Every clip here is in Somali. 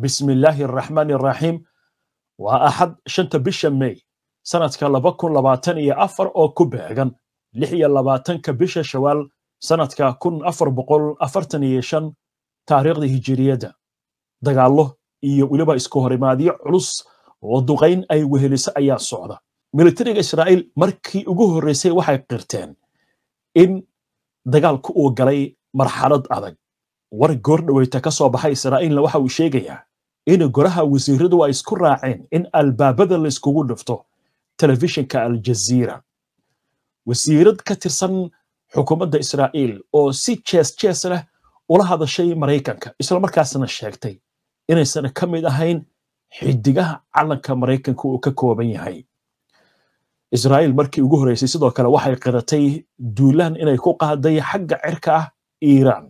bismillaahi araxmaan araxiim waa axad shanta bisha may sanadka laba kun labaatan iyo afar oo ku beegan lix iyo labaatanka bisha shawaal sanadka kun afar boqol afartan iyo shan taariikhda hijiriyadda dagaallo iyo weliba isku horimaadyo culus oo duqayn ay weheliso ayaa socda militariga israa'iil markii ugu horreysay waxay qirteen in dagaalku uu galay marxalad adag war goordhaweyta ka soo baxay israa'iilna waxa uu sheegayaa in goraha wasiiradu ay isku raaceen in albaabada layskugu dhufto telefishinka aljaziira wasiirad ka tirsan xukuumadda israa'iil oo si jees jees leh ula hadashay maraykanka islamarkaasna sheegtay inaysan ka mid ahayn xidigaha calanka maraykanka uu ka kooban yahay israa'iil markii ugu horreysay sidoo kale waxay qiratay duulaan inay ku qaaday xagga cirka ah iiraan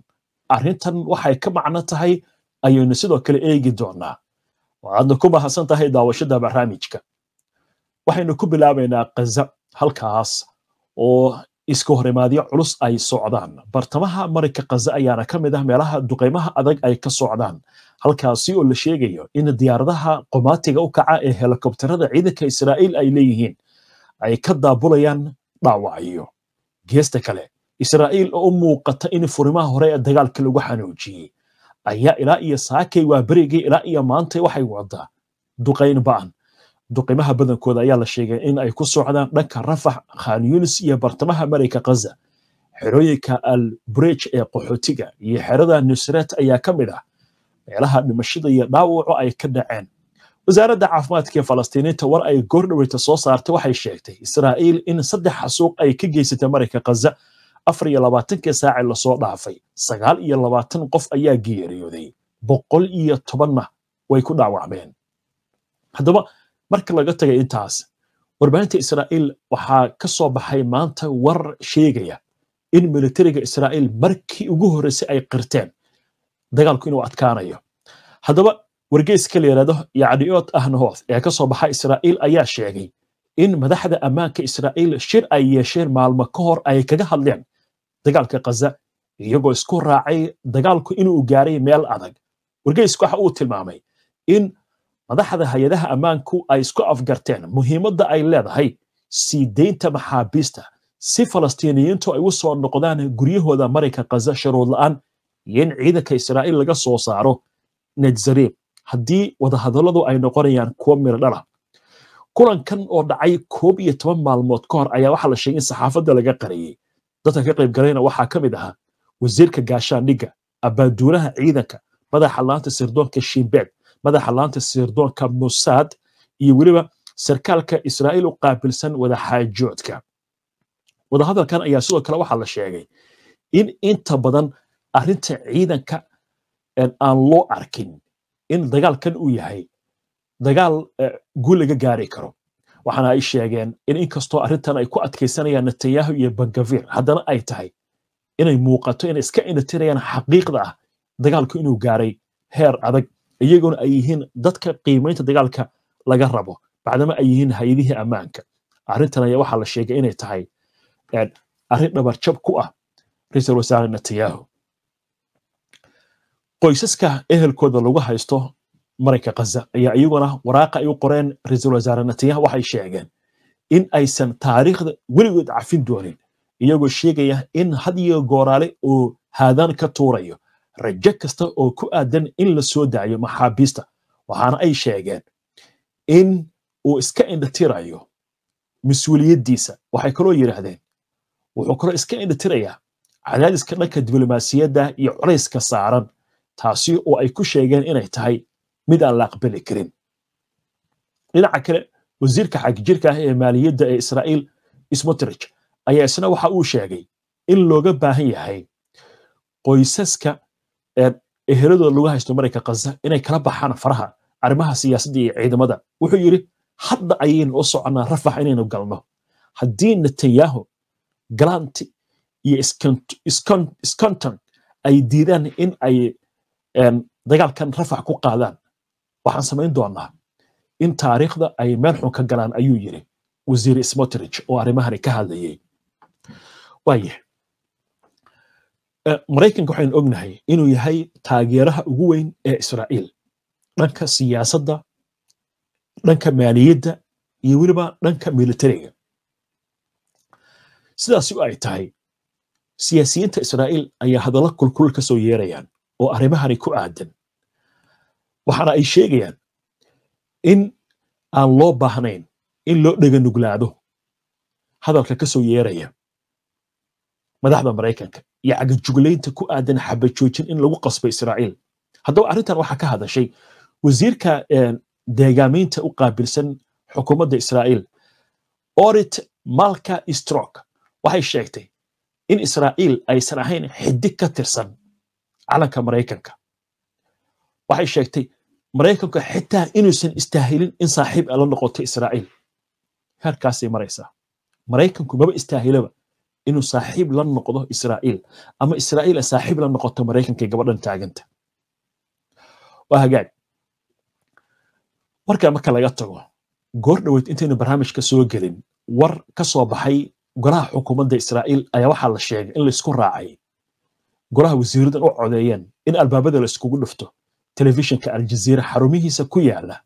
arrintan waxay ka macno tahay ayaynu sidoo kale eegi doonaa waadna ku mahadsan tahay daawashada barnaamijka waxaynu ku bilaabaynaa kaza halkaas oo iska horimaadyo culus ay socdaan bartamaha marinka kaza ayaana ka mid ah meelaha duqeymaha adag ay ka socdaan halkaasi oo la sheegayo in diyaaradaha qomaatiga u kaca ee helikobterada ciidanka israa'iil ay leeyihiin ay ka daabulayaan dhaawacyo geesta kale israa'iil oo u muuqata in furimaha hore ee dagaalka lagu xanuujiyey ayaa ilaa iyo saakay waa berigii ilaa iyo maanta waxay wadaa duqayn ba'an duqimaha badankooda ayaa la sheegay in ay ku socdaan dhanka rafax khanyunis iyo bartamaha mareyka khaza xerooyinka al burej ee qaxootiga iyo xerada nusret ayaa ka mid ah meelaha dhimashada iyo dhaawaco ay ka dhaceen wasaaradda caafimaadka ee falastiiniinta war ay goordhaweyta soo saartay waxay sheegtay israa'iil in saddex xasuuq ay ka geysatay marayka khaza afar iyo labaatankii saacee lasoo dhaafay sagaal iyo labaatan qof ayaa geeriyooday boqol iyo tobanna way ku dhaawacmeen haddaba marka laga tagay intaas warbaahinta israa'iil waxaa ka soo baxay maanta war sheegaya in militariga israa'iil markii ugu horreysay ay qirteen dagaalku inuu adkaanayo haddaba wargeyska la yidhahdo yacniyood ahnahood ee ka soo baxa israa'iil ayaa sheegay in madaxda ammaanka israa'iil shir ay yeesheen maalmo ka hor ay kaga hadleen dagaalka kaza iyagoo isku raacay dagaalku inuu gaaray meel adag wargeysku waxa uu tilmaamay in madaxda hay-adaha ammaanku ay isku afgarteen muhiimadda ay leedahay sii deynta maxaabiista si falastiiniyiintu ay u soo noqdaan guryahooda marinka kaza sharuud aan iyo in ciidanka israa'iil laga soo saaro najzariib haddii wadahadalladu ay noqonayaan kuwo miro dhala kulankan oo dhacay koob iyo toban maalmood ka hor ayaa waxaa la sheegay in saxaafadda laga qariyey dadkan ka qayb galayna waxaa ka mid ahaa wasiirka gaashaandhigga abaaduulaha ciidanka madaxa laanta sirdoonka shimbeed madaxa laanta sirdoonka musaad iyo weliba sarkaalka israa'iil u qaabilsan wadaxaajoodka wadahadalkan ayaa sidoo kale waxaa la sheegay in inta badan arrinta ciidanka aan loo arkin in dagaalkan uu yahay dagaal eh, guul laga gaari karo waxaana ay sheegeen in inkastoo arrintan ay ku adkaysanayaan netanyahu iyo bangavir haddana ay tahay inay muuqato inay iska inatirayaan xaqiiqda ah dagaalku inuu gaaray heer adag iyagoona ay yihiin dadka qiimaynta dagaalka laga rabo bacdama ay yihiin hay-adihii ammaanka arrintan ayaa waxaa la sheegay inay tahay arrin dhabarjab ku ah ra-iisul wasaare netanyahu qoysaska ehelkooda lagu haysto marayka khaza ayaa iyaguna waraaqa ay u qoreen ra-iisul wasaare netanyahu waxay sheegeen in aysan taariikhda weligood cafin doonin iyagoo sheegaya in had iyo gooraale uu haadaan ka tuurayo rajo kasta oo ku aadan in la soo daayo maxaabiista waxaana ay sheegeen in uu iska indhatirayo mas-uuliyaddiisa waxay kaloo yidhaahdeen wuxuu kaloo iska indhatirayaa cadaadiska dhanka diblomaasiyadda iyo culayska saaran taasi oo ay ku sheegeen inay tahay mid aan la aqbali karin dhinaca kale wasiirka xagjirka ah ee maaliyadda ee israa'iil smotrich ayaa isna waxa uu sheegay in looga baahan yahay qoysaska eheladooda lagu haysto marayka khaza inay kala baxaan faraha arrimaha siyaasadda iyo ciidamada wuxuu yidhi hadda ayaynu u soconaa rafax inaynu galno haddii netanyahu galanti iyo sconton ay diidaan in ay dagaalkan rafax ku qaadaan waxaan samayn doonaa in taariikhda ay meel xun ka galaan ayuu yiri wasiir smotrich oo arrimahani ka hadlayay waayah eh, maraykanka waxaynu ognahay inuu yahay taageeraha ugu weyn ee israa'iil dhanka siyaasadda dhanka maaliyadda iyo weliba dhanka militariga sidaasi u ay tahay siyaasiyiinta israa'iil ayaa hadallo kulkulul ka soo yeerayaan oo arrimahani ku aadan waxaana ay sheegayaan in aan loo baahnayn in loo dheganuglaado hadalka ka soo yeeraya madaxda maraykanka iyo cagajuglaynta ku aadan xabajoojin in lagu qasbo israa'iil haddaba arrintan waxaa ka hadashay wasiirka eh, deegaameynta u qaabilsan xukuumadda israa'iil orit malka strok waxay sheegtay in israa'iil aysan ahayn xidig ka tirsan calanka maraykanka waxay sheegtay maraykanku xitaa inuusan istaahilin in saaxiib a la noqoto israa'iil heerkaasay maraysaa maraykanku maba istaahilaba inuu saaxiib la noqdo israa'iil ama israa'iil a saaxiib la noqoto maraykanka gabadhan taaganta waa hagaag warka marka laga tago goor dhaweyd intaynu barnaamijka soo gelin war ka soo baxay golaha xukuumadda israa'iil ayaa waxaa la sheegay in laysku raacay golaha wasiiraddan u codeeyeen in albaabada la iskugu dhufto telefishinka aljazira xarumihiisa ku yaala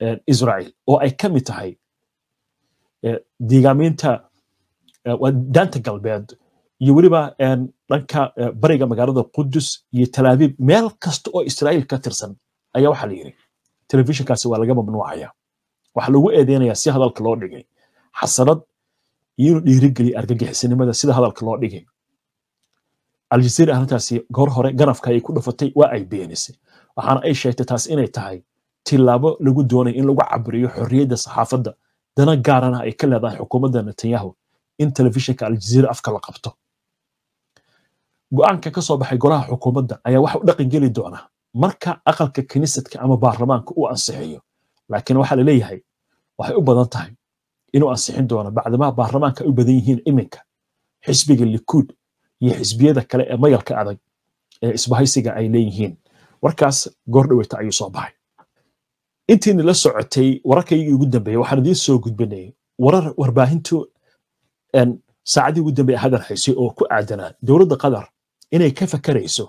eh, israel oo ay ka mid tahay eh, digaaminta eh, daanta galbeed iyo weliba dhanka bariga magaalada qudus iyo talaabiib meel kasta oo israel ka tirsan ayaa waxaa la yidhi telefishinkaasi waa laga mamnuucaya waxaa lagu eedeynaya si hadalka loo dhigay xasanad iyo inuu dhiirigeliyo argagixisinimada sida hadalka loo dhigay aljaziira arrintaasi goor hore ganafka ay ku dhufatay waa ay beenisay waxaana ay sheegtay taas inay tahay tilaabo lagu doonay in lagu cabiriyo xorriyadda saxaafadda dana gaarana ay ka leedahay xukuumadda netanyahu in telefishinka aljaziira afka la qabto go'aanka ka soo baxay golaha xukuumadda ayaa waxa u dhaqangeli doona marka aqalka kiniisadka ama baarlamaanka uu ansixiyo laakiin waxaa la waxay u badan tahay inuu ansixin doono bacdimaa baarlamaanka ay u badan yihiin iminka xisbiga likuud iyo xisbiyada kale ee mayalka adag ee isbahaysiga ay leeyihiin warkaas goordhaweyta ayuu soo baxay intiina la socotay wararkaygii ugu dambeeyey waxaan idiin soo gudbinay warar warbaahintu saacadii ugu dambey hadan haysay oo ku aadanaa dowladda qatar inay ka fakarayso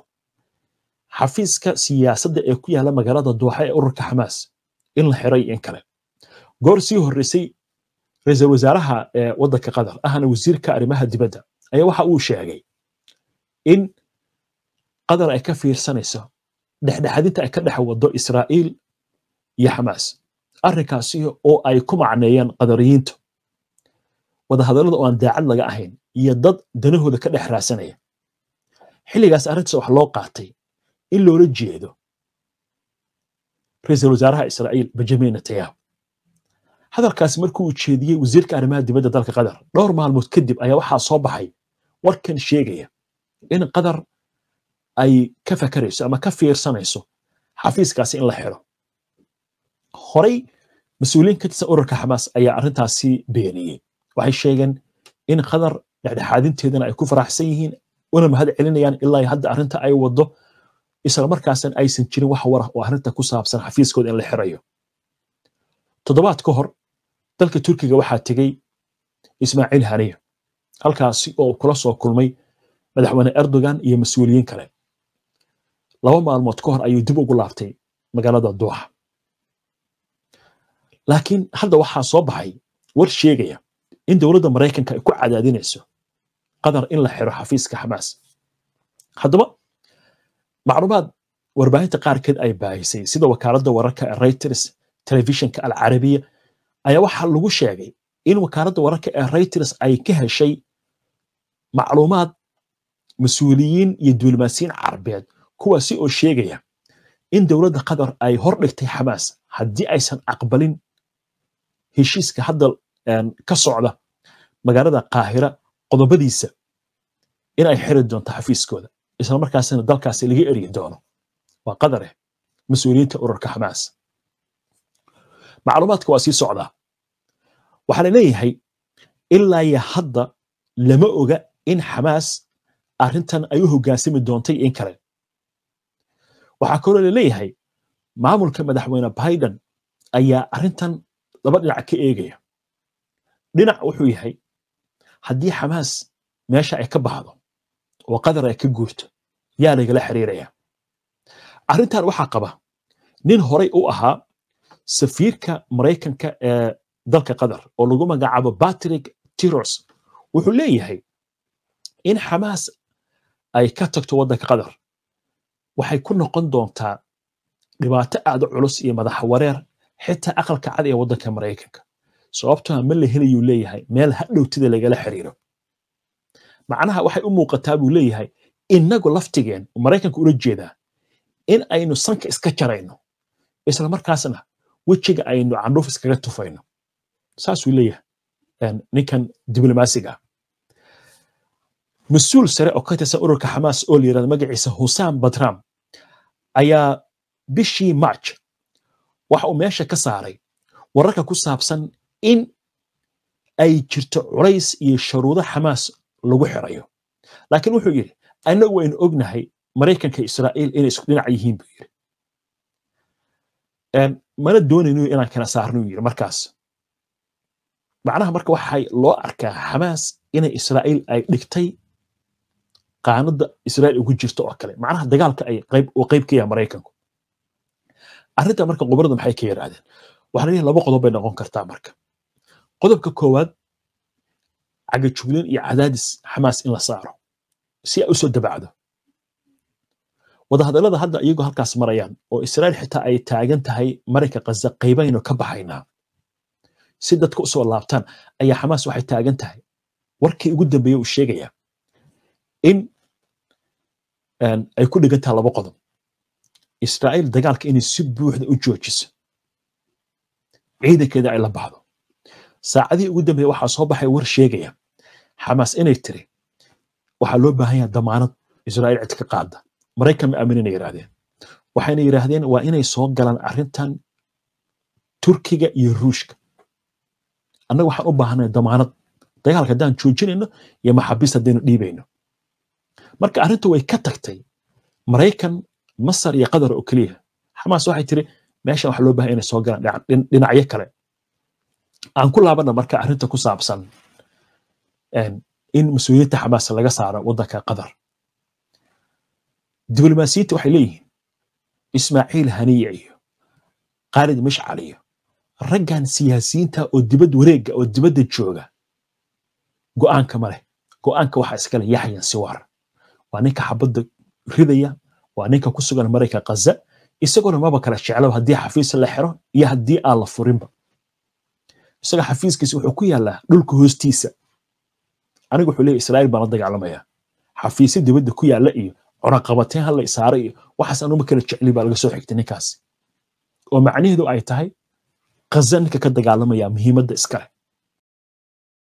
xafiiska siyaasadda ee ku yaala magaalada duuxa ee ururka xamaas in la xiray in kale goor sii horreysay ra-iisul wasaaraha e, waddanka qatar ahna wasiirka arrimaha dibadda ayaa waxa uu sheegay in qatar ay ka fiirsanayso dhexdhexadinta ay ka dhex wado israa'iil iyo xamaas arrinkaasi oo ay ku macneeyeen qadariyiinta wadahadalada oo aan daacad laga ahayn iyo dad danahooda ka dhex raasanaya xilligaas arrintaas wax loo qaatay in loola jeedo ra-iisul wasaaraha israa'iil benjamin netanyahu hadalkaasi markuu ujeediyey wasiirka arrimaha dibadda dalka qatar dhowr maalmood kadib ayaa waxaa soo baxay warkan sheegaya in qatar ay ka fakarayso ama ka fiirsanayso xafiiskaasi in la xiro horey mas-uuliyiin ka tirsan ururka xamaas ayaa arintaasi beeniyey waxay sheegeen in qatar dhexdhexaadinteedana ay ku faraxsan yihiin una mahad celinayaan ilaa hadda arinta ay wado isla aysan jirin wax warah oo arrinta ku saabsan xafiiskooda in la xirayo toddobaad ka hor dalka turkiga waxaa tegey ismaaciil haniya halkaasi oo kula soo kulmay madaxweyne erdogan iyo mas-uuliyiin kale laba maalmood ka hor ayuu dib ugu laabtay magaalada duuxa laakiin hadda waxaa soo baxay war sheegaya in dowladda maraykanka ay ku cadaadinayso qatar in la xiro xafiiska xamaas haddaba macluumaad warbaahinta qaarkeed ay baahisay sida wakaaladda wararka ee reuters telefishinka alcarabiya ayaa waxaa lagu sheegay in wakaaladda wararka ee reuters ay ka heshay macluumaad mas-uuliyiin iyo diblomaasiyiin carabeed kuwaasi oo sheegaya in dowladda qatar ay hor dhigtay xamaas haddii aysan aqbalin heshiiska hadda ka socda magaalada qaahira qodobadiisa in ay xiri doonto xafiiskooda isla markaasina dalkaasi laga eryi doono waa qadare eh, mas-uuliyiinta ururka xamaas macluumaadka waa sii socdaa waxaa la leeyahay ilaa iyo hadda lama oga in xamaas arrintan ay u hogaansami doontay in kale waxaa kaloo laleeyahay maamulka madaxweyne biden ayaa arrintan laba dhinac ka eegaya dhinac wuxuu yahay haddii xamaas meesha ay ka baxdo oo qadar ay ka guurto yaa lagala xiriiraya arrintan waxaa qaba nin horay u ahaa safiirka maraykanka ee dalka qatar oo lagu magacaabo patrick tiros wuxuu leeyahay in xamaas ay ka tagto waddanka qatar waxay ku noqon doontaa dhibaato aada culus iyo madax wareer xitaa aqalka cad ee waddanka maraykanka sababtona ma la helayuu leeyahay meel hadhowtida lagala xiriiro macnaha waxay u muuqataa buu leeyahay innagu laftigeen maraykanka ula jeedaa in aynu sanka iska jarayno isla markaasna wejiga aynu candhuuf iskaga tufayno saasuu leeyahay ninkan diblomaasigaa ah mas-uul sare oo ka tirsan ururka xamaas oo la yirahdo magaciisa husam batram ayaa bishii march waxa uu meesha ka saaray wararka ku saabsan in ay jirto culays iyo sharuudo xamaas lagu xirayo laakiin wuxuu yidhi anagu waynu ognahay maraykanka israa'iil inay isku dhinac yihiin buu yidhi mana doonaynu inaan kala saarnuu yidhi markaas macnaha marka waxay loo arkaa xamaas inay israa'iil ay dhigtay qaanada israil ugu jirto oo kale macnaha dagaalka ay qayb oo qayb ka yahay maraykanku arrinta marka qubarada maxay ka yaraadeen waxaa leeyahay laba qodob bay noqon kartaa marka qodobka koowaad cagajuudan iyo cadaadis xamaas in la saaro si ay u dabacdo wadahadallada hadda iyagoo halkaas marayaan oo israil xitaa ay taagan tahay marayka khaza qaybayno ka baxaynaa si dadka u laabtaan ayaa xamaas waxay taagan tahay warkii ugu dambeeye uu sheegayaa in ay ku dhigan dhigantaha laba qodob israa'iil dagaalka inay si buuxda u joojiso ciidankeeda ay la baxdo saacadihii ugu dambeeya waxaa soo baxay war sheegaya xamaas inay tiri waxaa loo baahan yaha damaanad israa'iil cid ka qaada maraykan ma aamin inay yidhahdeen waxayna yidhaahdeen waa inay soo galaan arrintan turkiga iyo ruushka annaga waxaan u baahanay damaanad dagaalka haddaan joojinayno iyo maxaabiist haddaynu dhiibayno marka arrintu way ka tagtay maraykan masar iyo qatar oo keliya xamaas waxay tiri meeshan waxa loo bahay inay soo galaan dhinacyo kale aan ku laabana marka arrinta ku saabsan in mas-uuliyadda xamaas laga saaro waddanka qatar diblomaasiyiinta waxay leeyihiin ismaaciil haniya iyo khaalid mishcal iyo raggan siyaasiyiinta oo dibad wareegga oo dibadda jooga aanka maleh go-aanka waxaa iskale yaxyan siwaar waa ninka xabadda ridaya waa ninka ku sugan marayka kaza isaguna maba kala jeclo haddii xafiis la xiro iyo haddii aan la furinba isaga xafiiskiisa wuxuu ku yaalaa dhulka hoostiisa anigu wuxuu leeyahy israa'iil baan la dagaalamaya xafiisyo dibadda ku yaalla iyo cunaqabateen hala isaaray iyo waxaas anuma kala jecli baa laga soo xigtay ninkaasi oo macnaheedu ay tahay kaza ninka ka dagaalamaya muhiimadda iskale